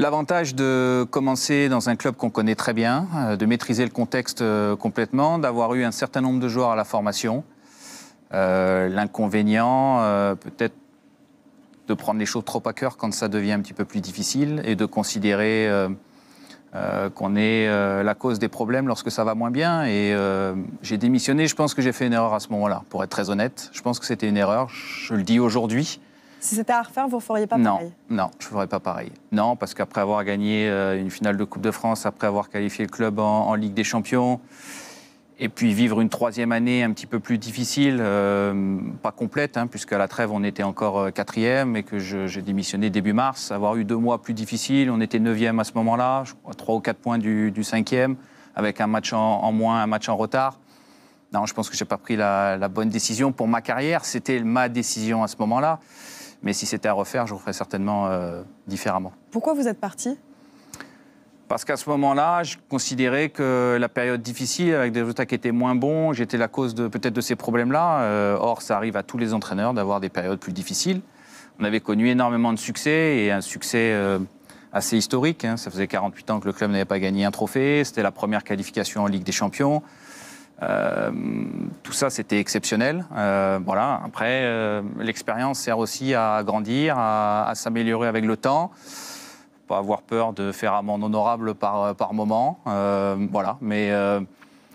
L'avantage de commencer dans un club qu'on connaît très bien, euh, de maîtriser le contexte euh, complètement, d'avoir eu un certain nombre de joueurs à la formation. Euh, l'inconvénient, peut-être de prendre les choses trop à cœur quand ça devient un petit peu plus difficile et de considérer qu'on est la cause des problèmes lorsque ça va moins bien. Et j'ai démissionné, je pense que j'ai fait une erreur à ce moment-là, pour être très honnête. Je pense que c'était une erreur, je le dis aujourd'hui. Si c'était à refaire, vous ne feriez pas pareil Non, je ne ferais pas pareil. Non, parce qu'après avoir gagné euh, une finale de Coupe de France, après avoir qualifié le club en, Ligue des Champions, et puis vivre une troisième année un petit peu plus difficile, euh, pas complète, hein, puisque puisqu'à la trêve on était encore euh, quatrième et que j'ai démissionné début mars. Avoir eu deux mois plus difficiles, on était neuvième à ce moment-là, trois ou quatre points du, cinquième, avec un match en, moins, un match en retard. Non, je pense que je n'ai pas pris la bonne décision pour ma carrière. C'était ma décision à ce moment-là. Mais si c'était à refaire, je ferais certainement euh, différemment. Pourquoi vous êtes parti parce qu'à ce moment-là, je considérais que la période difficile, avec des résultats qui étaient moins bons, j'étais la cause de peut-être de ces problèmes-là. Euh, or, ça arrive à tous les entraîneurs d'avoir des périodes plus difficiles. On avait connu énormément de succès et un succès euh, assez historique. Hein. Ça faisait 48 ans que le club n'avait pas gagné un trophée. C'était la première qualification en Ligue des Champions. Euh, tout ça, c'était exceptionnel. Euh, voilà. Après, euh, l'expérience sert aussi à grandir, à, s'améliorer avec le temps. Pas avoir peur de faire amende honorable par, par moment. voilà. Mais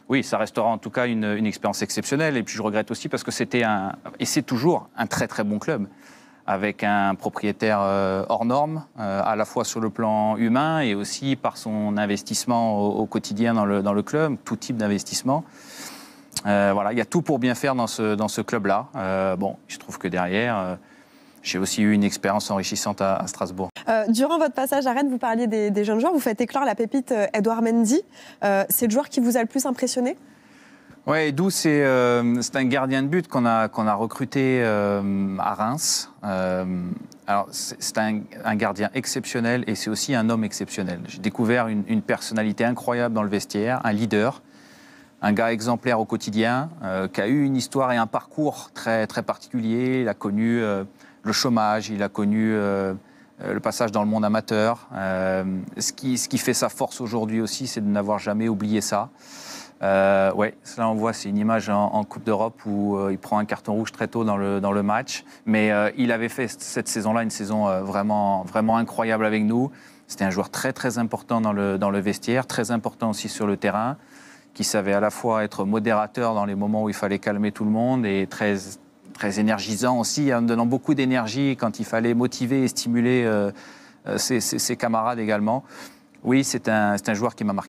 oui, ça restera en tout cas une, une expérience exceptionnelle. Et puis, je regrette aussi parce que c'était un, et c'est toujours un très très bon club avec un propriétaire euh, hors norme, euh, à la fois sur le plan humain et aussi par son investissement au, quotidien dans le, dans le, club, tout type d'investissement. Euh, voilà, il y a tout pour bien faire dans ce, dans ce club-là. bon, je trouve que derrière, j'ai aussi eu une expérience enrichissante à, Strasbourg. durant votre passage à Rennes, vous parliez des, des, jeunes joueurs. Vous faites éclore la pépite Edouard Mendy. C'est le joueur qui vous a le plus impressionné oui, d'où euh, c'est un gardien de but qu'on a, a recruté euh, à Reims. Euh, alors, c'est un, un, gardien exceptionnel et c'est aussi un homme exceptionnel. J'ai découvert une, une, personnalité incroyable dans le vestiaire, un leader, un gars exemplaire au quotidien, euh, qui a eu une histoire et un parcours très, très particulier. Il a connu le chômage, il a connu le passage dans le monde amateur. Ce qui, ce, qui, fait sa force aujourd'hui aussi, c'est de n'avoir jamais oublié ça. Euh, oui, cela on voit, c'est une image en, Coupe d'Europe où euh, il prend un carton rouge très tôt dans le, dans le match. Mais euh, il avait fait cette saison-là une saison euh, vraiment, vraiment incroyable avec nous. C'était un joueur très très important dans le, dans le vestiaire, très important aussi sur le terrain, qui savait à la fois être modérateur dans les moments où il fallait calmer tout le monde et très, très énergisant aussi, hein, en donnant beaucoup d'énergie quand il fallait motiver et stimuler ses, camarades également. Oui, c'est un, un, joueur qui m'a marqué.